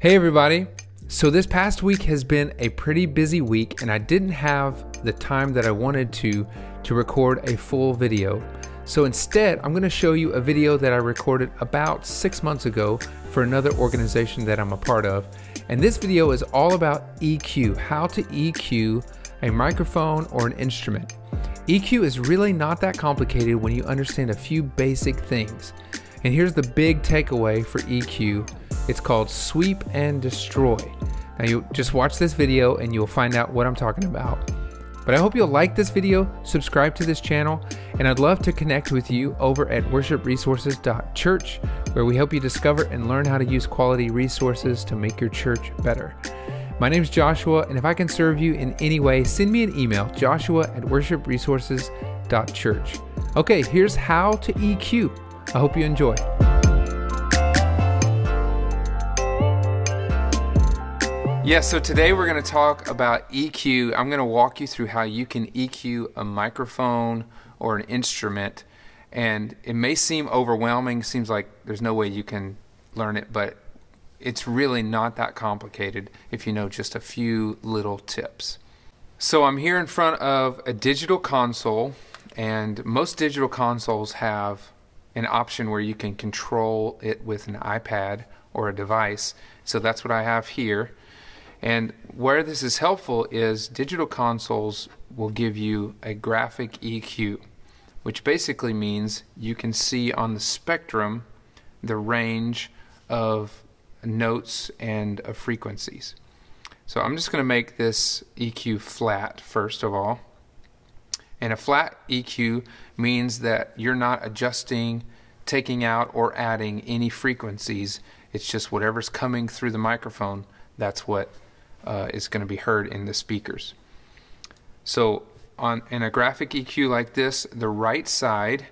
Hey everybody. So this past week has been a pretty busy week and I didn't have the time that I wanted to to record a full video. So instead, I'm gonna show you a video that I recorded about six months ago for another organization that I'm a part of. And this video is all about EQ, how to EQ a microphone or an instrument. EQ is really not that complicated when you understand a few basic things. And here's the big takeaway for EQ it's called Sweep and Destroy. Now you just watch this video and you'll find out what I'm talking about. But I hope you'll like this video, subscribe to this channel, and I'd love to connect with you over at worshipresources.church where we help you discover and learn how to use quality resources to make your church better. My name's Joshua, and if I can serve you in any way, send me an email, joshua at worshipresources.church. Okay, here's how to EQ. I hope you enjoy. Yeah, so today we're going to talk about EQ. I'm going to walk you through how you can EQ a microphone or an instrument. And it may seem overwhelming, seems like there's no way you can learn it, but it's really not that complicated if you know just a few little tips. So I'm here in front of a digital console, and most digital consoles have an option where you can control it with an iPad or a device. So that's what I have here. And where this is helpful is digital consoles will give you a graphic EQ, which basically means you can see on the spectrum the range of notes and of frequencies. So I'm just going to make this EQ flat first of all. And a flat EQ means that you're not adjusting, taking out, or adding any frequencies. It's just whatever's coming through the microphone, that's what uh, is going to be heard in the speakers. So on in a graphic EQ like this, the right side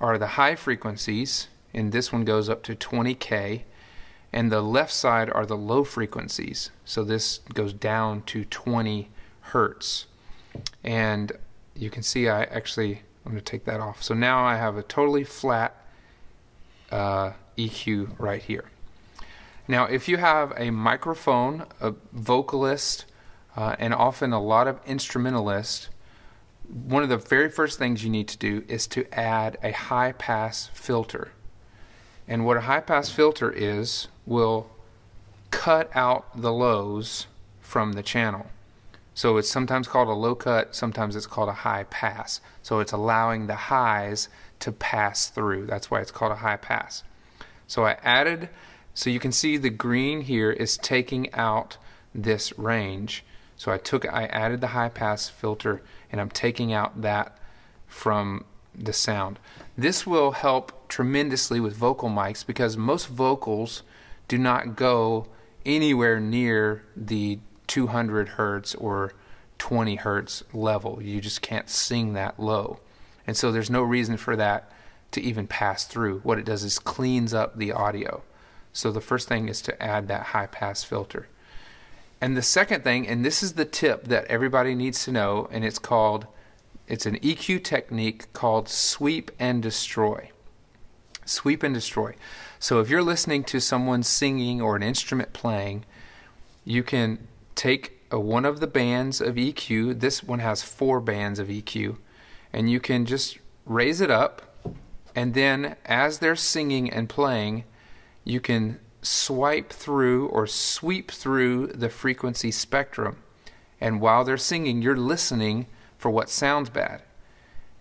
are the high frequencies, and this one goes up to 20K, and the left side are the low frequencies. So this goes down to 20 hertz. And you can see I actually, I'm going to take that off. So now I have a totally flat uh, EQ right here. Now, if you have a microphone, a vocalist, uh, and often a lot of instrumentalists, one of the very first things you need to do is to add a high pass filter. And what a high pass filter is, will cut out the lows from the channel. So it's sometimes called a low cut, sometimes it's called a high pass. So it's allowing the highs to pass through. That's why it's called a high pass. So I added so you can see the green here is taking out this range. So I took, I added the high pass filter and I'm taking out that from the sound. This will help tremendously with vocal mics because most vocals do not go anywhere near the 200 hertz or 20 hertz level. You just can't sing that low. And so there's no reason for that to even pass through. What it does is cleans up the audio. So the first thing is to add that high pass filter. And the second thing, and this is the tip that everybody needs to know, and it's called, it's an EQ technique called sweep and destroy. Sweep and destroy. So if you're listening to someone singing or an instrument playing, you can take a, one of the bands of EQ. This one has four bands of EQ, and you can just raise it up, and then as they're singing and playing, you can swipe through or sweep through the frequency spectrum. And while they're singing, you're listening for what sounds bad.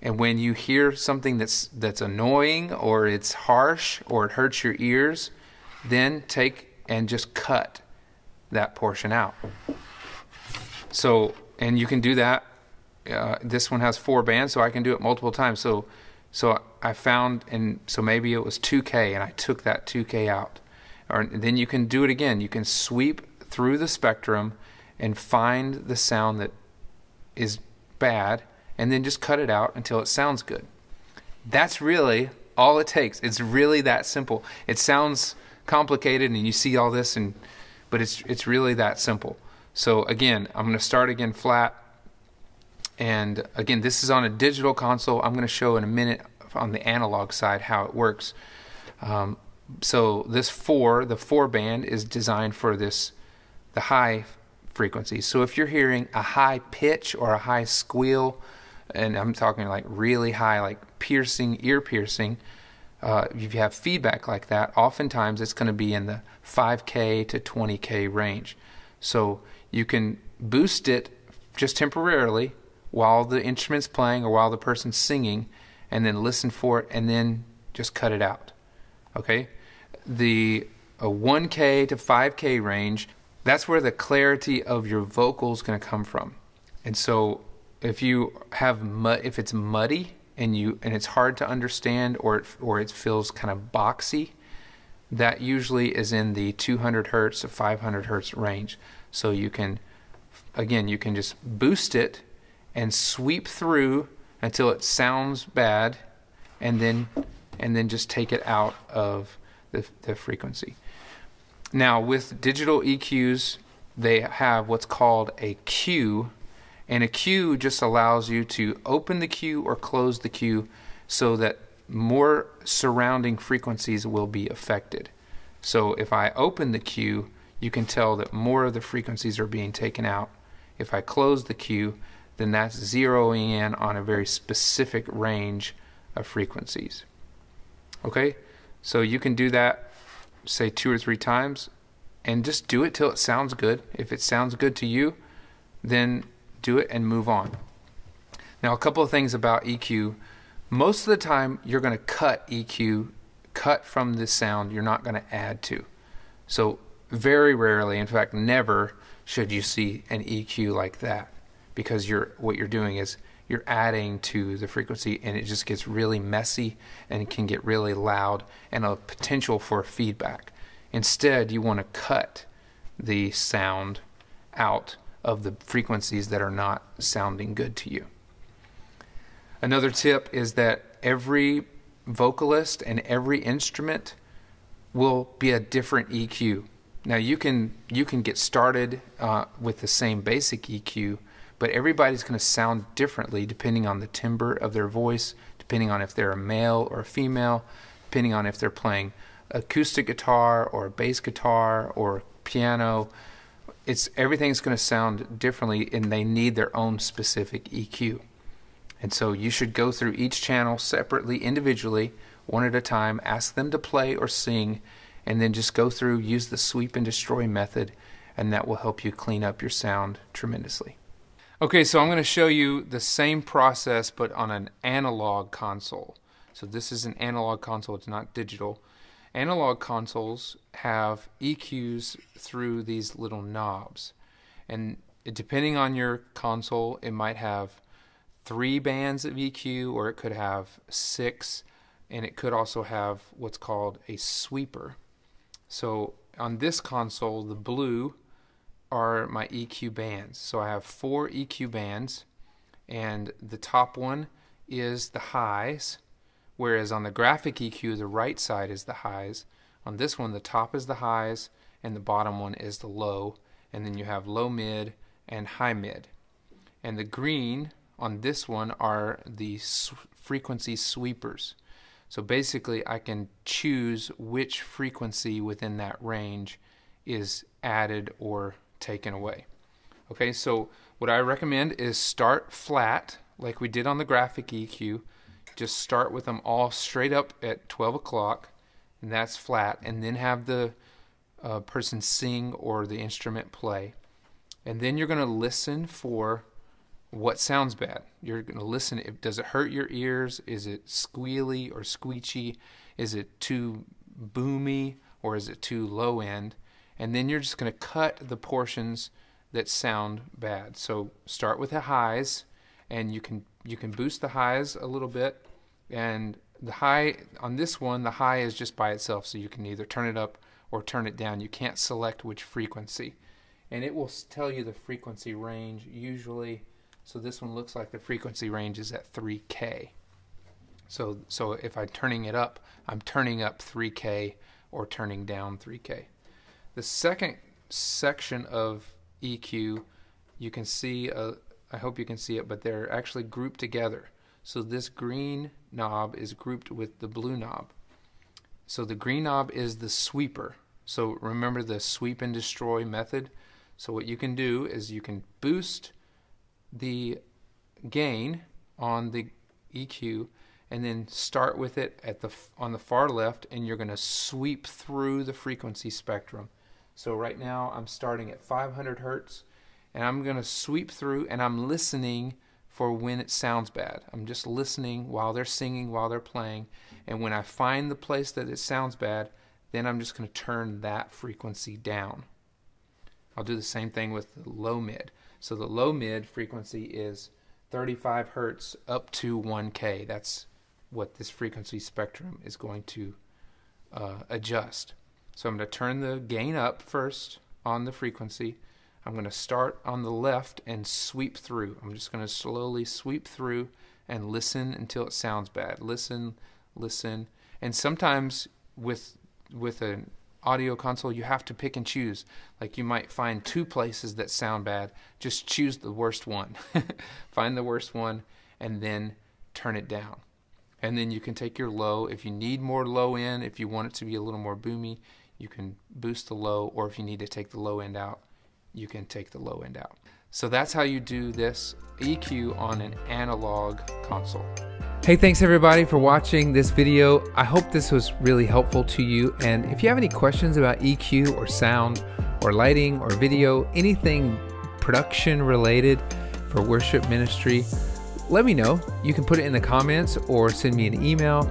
And when you hear something that's that's annoying or it's harsh or it hurts your ears, then take and just cut that portion out. So, and you can do that. Uh, this one has four bands, so I can do it multiple times. So so I found, and so maybe it was 2K, and I took that 2K out. Or then you can do it again. You can sweep through the spectrum and find the sound that is bad, and then just cut it out until it sounds good. That's really all it takes. It's really that simple. It sounds complicated, and you see all this, and but it's it's really that simple. So again, I'm going to start again flat and again, this is on a digital console. I'm going to show in a minute on the analog side how it works. Um, so this four, the four band is designed for this, the high frequency. So if you're hearing a high pitch or a high squeal, and I'm talking like really high, like piercing, ear piercing, uh, if you have feedback like that, oftentimes it's going to be in the 5K to 20K range. So you can boost it just temporarily while the instrument's playing or while the person's singing and then listen for it and then just cut it out. Okay? The 1K to 5K range, that's where the clarity of your vocals going to come from. And so if you have if it's muddy and you and it's hard to understand or it, or it feels kind of boxy, that usually is in the 200 hertz to 500 hertz range. So you can again, you can just boost it and sweep through until it sounds bad and then and then just take it out of the, the frequency. Now with digital EQs, they have what's called a cue and a cue just allows you to open the cue or close the cue so that more surrounding frequencies will be affected. So if I open the cue you can tell that more of the frequencies are being taken out. If I close the cue then that's zeroing in on a very specific range of frequencies. Okay, so you can do that, say, two or three times, and just do it till it sounds good. If it sounds good to you, then do it and move on. Now, a couple of things about EQ. Most of the time, you're going to cut EQ, cut from the sound you're not going to add to. So, very rarely, in fact, never should you see an EQ like that because you're what you're doing is you're adding to the frequency and it just gets really messy and can get really loud and a potential for feedback. Instead, you want to cut the sound out of the frequencies that are not sounding good to you. Another tip is that every vocalist and every instrument will be a different EQ. Now you can you can get started uh, with the same basic EQ, but everybody's going to sound differently depending on the timbre of their voice, depending on if they're a male or a female, depending on if they're playing acoustic guitar or bass guitar or piano. It's everything's going to sound differently and they need their own specific EQ. And so you should go through each channel separately, individually, one at a time, ask them to play or sing, and then just go through, use the sweep and destroy method, and that will help you clean up your sound tremendously. Okay, so I'm going to show you the same process but on an analog console. So this is an analog console, it's not digital. Analog consoles have EQs through these little knobs. And depending on your console, it might have three bands of EQ or it could have six and it could also have what's called a sweeper. So on this console, the blue are my EQ bands. So I have four EQ bands, and the top one is the highs, whereas on the graphic EQ, the right side is the highs. On this one, the top is the highs, and the bottom one is the low, and then you have low mid and high mid. And the green on this one are the frequency sweepers. So basically, I can choose which frequency within that range is added or taken away. Okay, so what I recommend is start flat, like we did on the graphic EQ. Just start with them all straight up at 12 o'clock, and that's flat, and then have the uh, person sing or the instrument play. And then you're going to listen for what sounds bad. You're going to listen. If, does it hurt your ears? Is it squealy or squeechy? Is it too boomy or is it too low end? and then you're just going to cut the portions that sound bad. So start with the highs, and you can you can boost the highs a little bit, and the high on this one the high is just by itself, so you can either turn it up or turn it down. You can't select which frequency, and it will tell you the frequency range usually. So this one looks like the frequency range is at 3K. So so if I'm turning it up, I'm turning up 3K or turning down 3K. The second section of EQ, you can see, uh, I hope you can see it, but they're actually grouped together. So this green knob is grouped with the blue knob. So the green knob is the sweeper. So remember the sweep and destroy method? So what you can do is you can boost the gain on the EQ and then start with it at the on the far left and you're going to sweep through the frequency spectrum. So right now I'm starting at 500 hertz and I'm going to sweep through and I'm listening for when it sounds bad. I'm just listening while they're singing, while they're playing. And when I find the place that it sounds bad, then I'm just going to turn that frequency down. I'll do the same thing with low mid. So the low mid frequency is 35 hertz up to 1K. That's what this frequency spectrum is going to uh, adjust. So I'm going to turn the gain up first on the frequency. I'm going to start on the left and sweep through. I'm just going to slowly sweep through and listen until it sounds bad. Listen, listen. And sometimes with with an audio console, you have to pick and choose. Like you might find two places that sound bad. Just choose the worst one. find the worst one and then turn it down. And then you can take your low if you need more low in, if you want it to be a little more boomy, you can boost the low, or if you need to take the low end out, you can take the low end out. So that's how you do this EQ on an analog console. Hey, thanks everybody for watching this video. I hope this was really helpful to you. And if you have any questions about EQ or sound or lighting or video, anything production related for worship ministry, let me know. You can put it in the comments or send me an email.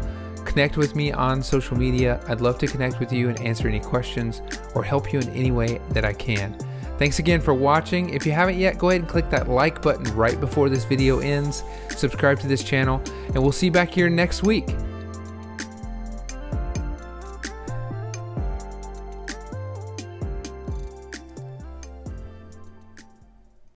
Connect with me on social media. I'd love to connect with you and answer any questions or help you in any way that I can. Thanks again for watching. If you haven't yet, go ahead and click that like button right before this video ends. Subscribe to this channel, and we'll see you back here next week.